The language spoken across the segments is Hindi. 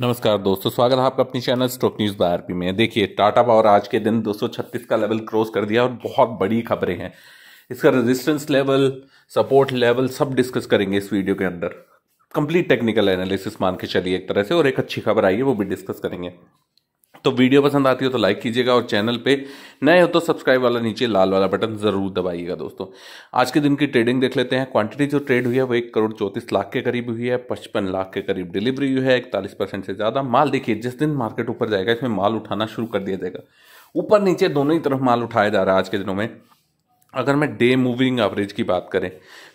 नमस्कार दोस्तों स्वागत है आपका अपनी channel stock news by RP में देखिए टाटा पावर आज के दिन 236 का लेवल क्रॉस कर दिया और बहुत बड़ी खबरें हैं इसका रेजिस्टेंस लेवल सपोर्ट लेवल सब डिस्कस करेंगे इस वीडियो के अंदर कंप्लीट टेक्निकल एनालिसिस मान के चलिए एक तरह से और एक अच्छी खबर आई है वो भी डिस्कस करेंगे तो वीडियो पसंद आती हो तो लाइक कीजिएगा और चैनल पे नए हो तो सब्सक्राइब वाला नीचे लाल वाला बटन ज़रूर दबाइएगा दोस्तों आज के दिन की ट्रेडिंग देख लेते हैं क्वांटिटी जो ट्रेड हुई है वो एक करोड़ चौंतीस लाख के करीब हुई है पचपन लाख के करीब डिलीवरी हुई है इकतालीस परसेंट से ज़्यादा माल देखिए जिस दिन मार्केट ऊपर जाएगा इसमें माल उठाना शुरू कर दिया जाएगा ऊपर नीचे दोनों ही तरफ माल उठाया जा रहा है आज के दिनों में अगर मैं डे मूविंग एवरेज की बात करें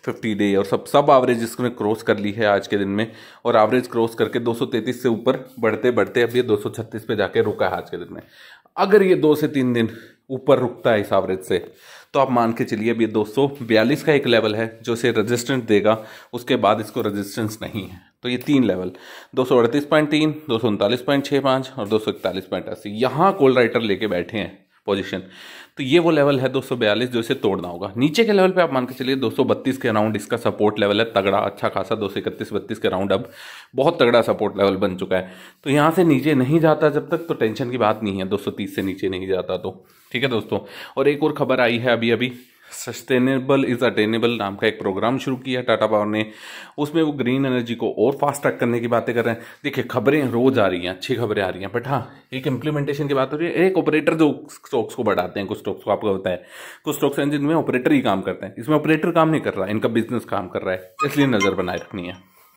50 डे और सब सब एवरेज इसमें क्रॉस कर ली है आज के दिन में और एवरेज क्रॉस करके 233 से ऊपर बढ़ते बढ़ते अब ये 236 पे जाके रुका है आज के दिन में अगर ये दो से तीन दिन ऊपर रुकता है इस एवरेज से तो आप मान के चलिए अब ये दो का एक लेवल है जो इसे रजिस्टेंस देगा उसके बाद इसको रजिस्टेंस नहीं है तो ये तीन लेवल दो सौ अड़तीस पॉइंट तीन दो सौ उनतालीस पॉइंट छः पाँच और दो सौ इकतालीस पॉइंट अस्सी यहाँ कोल्ड राइटर लेके बैठे हैं पोजीशन तो ये वो लेवल है दो जो इसे तोड़ना होगा नीचे के लेवल पे आप मान के चलिए 232 के राउंड इसका सपोर्ट लेवल है तगड़ा अच्छा खासा दो सौ इकतीस बत्तीस के राउंड अब बहुत तगड़ा सपोर्ट लेवल बन चुका है तो यहाँ से नीचे नहीं जाता जब तक तो टेंशन की बात नहीं है दो से नीचे नहीं जाता तो ठीक है दोस्तों और एक और खबर आई है अभी अभी सस्टेनेबल इज अटेनेबल नाम का एक प्रोग्राम शुरू किया टाटा पावर ने उसमें वो ग्रीन एनर्जी को और फास्ट ट्रैक करने की बातें कर रहे हैं देखिए खबरें रोज आ रही हैं अच्छी खबरें आ रही हैं बट हाँ एक इम्प्लीमेंटेशन की बात हो रही है एक ऑपरेटर जो स्टॉक्स को बढ़ाते हैं कुछ स्टॉक्स को आपको बताया कुछ स्टॉक्स हैं जिनमें ऑपरेटर ही काम करते हैं इसमें ऑपरेटर काम नहीं कर रहा है इनका बिजनेस काम कर रहा है इसलिए नज़र बनाए रखनी है